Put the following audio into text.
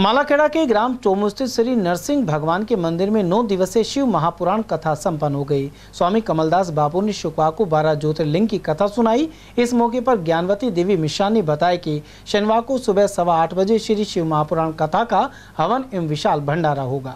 मालाखेड़ा के ग्राम चौमुस्थित श्री नरसिंह भगवान के मंदिर में नौ दिवसीय शिव महापुराण कथा संपन्न हो गई स्वामी कमलदास बाबू ने शुक्रवार को बारह ज्योतिर्लिंग की कथा सुनाई इस मौके पर ज्ञानवती देवी मिश्रा ने बताया कि शनिवार को सुबह सवा आठ बजे श्री शिव महापुराण कथा का हवन एवं विशाल भंडारा होगा